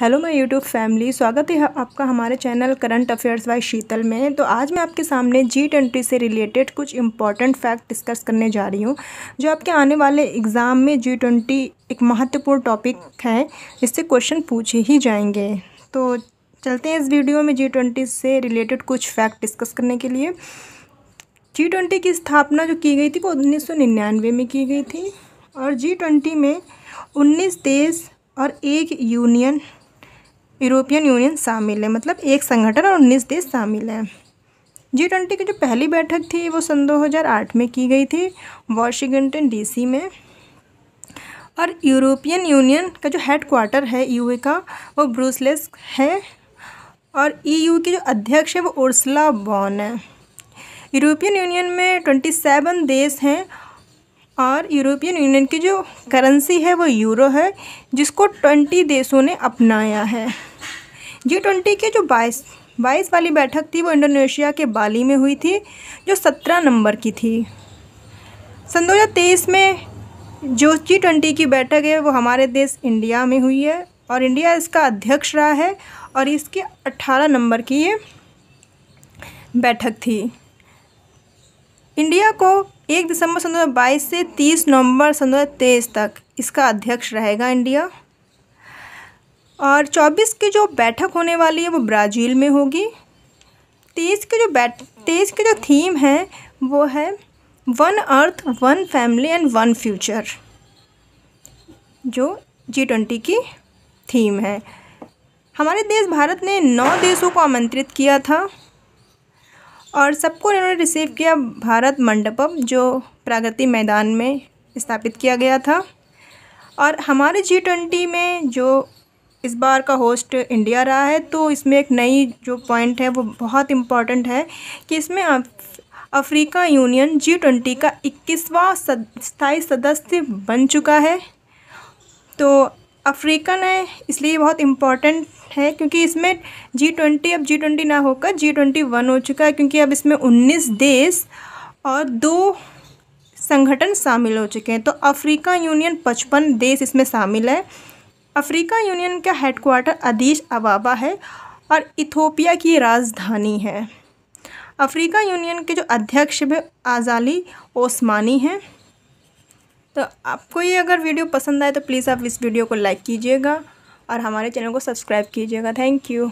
hello my YouTube family स्वागत है आपका हमारे channel current affairs by Sheetal में तो आज मैं आपके सामने जी ट्वेंटी से रिलेटेड कुछ इंपॉर्टेंट फैक्ट डिस्कस करने जा रही हूँ जो आपके आने वाले एग्ज़ाम में जी ट्वेंटी एक महत्वपूर्ण टॉपिक है इससे क्वेश्चन पूछे ही जाएंगे तो चलते हैं इस वीडियो में जी ट्वेंटी से रिलेटेड कुछ फैक्ट डिस्कस करने के लिए जी ट्वेंटी की स्थापना जो की गई थी वो उन्नीस सौ निन्यानवे में की गई थी और जी ट्वेंटी में उन्नीस देश और एक यूनियन यूरोपियन यूनियन शामिल है मतलब एक संगठन और उन्नीस देश शामिल है जी ट्वेंटी की जो पहली बैठक थी वो सन 2008 में की गई थी वॉशिंगटन डीसी में और यूरोपियन यूनियन का जो हेड क्वार्टर है यू का वो ब्रूसलेस है और ईयू e के जो अध्यक्ष है वो उर्सला बॉन है यूरोपियन यूनियन में ट्वेंटी सेवन देश हैं और यूरोपियन यूनियन की जो करेंसी है वो यूरो है जिसको ट्वेंटी देशों ने अपनाया है जी ट्वेंटी के जो बाईस बाईस वाली बैठक थी वो इंडोनेशिया के बाली में हुई थी जो सत्रह नंबर की थी सन दो में जो जी ट्वेंटी की बैठक है वो हमारे देश इंडिया में हुई है और इंडिया इसका अध्यक्ष रहा है और इसके अट्ठारह नंबर की ये बैठक थी इंडिया को एक दिसंबर सन 2022 से तीस नवंबर सन 2023 तक इसका अध्यक्ष रहेगा इंडिया और चौबीस की जो बैठक होने वाली है वो ब्राज़ील में होगी तेईस की जो बैठ तेईस की जो थीम है वो है one earth one family and one future जो जी ट्वेंटी की थीम है हमारे देश भारत ने नौ देशों को आमंत्रित किया था और सबको इन्होंने रिसीव किया भारत मंडपम जो प्रगति मैदान में स्थापित किया गया था और हमारे जी ट्वेंटी में जो इस बार का होस्ट इंडिया रहा है तो इसमें एक नई जो पॉइंट है वो बहुत इम्पॉर्टेंट है कि इसमें अफ्रीका यूनियन जी ट्वेंटी का इक्कीसवा स्थायी सदस्य बन चुका है तो अफ्रीकन है इसलिए बहुत इम्पॉर्टेंट है क्योंकि इसमें जी ट्वेंटी अब जी ट्वेंटी ना होकर जी ट्वेंटी वन हो चुका है क्योंकि अब इसमें उन्नीस देश और दो संगठन शामिल हो चुके हैं तो अफ्रीका यूनियन पचपन देश इसमें शामिल है अफ्रीका यूनियन का हेडक्वार्टर अदीश अबाबा है और इथोपिया की राजधानी है अफ्रीका यूनियन के जो अध्यक्ष भी आज़ाली ओस्मानी हैं तो आपको ये अगर वीडियो पसंद आए तो प्लीज़ आप इस वीडियो को लाइक कीजिएगा और हमारे चैनल को सब्सक्राइब कीजिएगा थैंक यू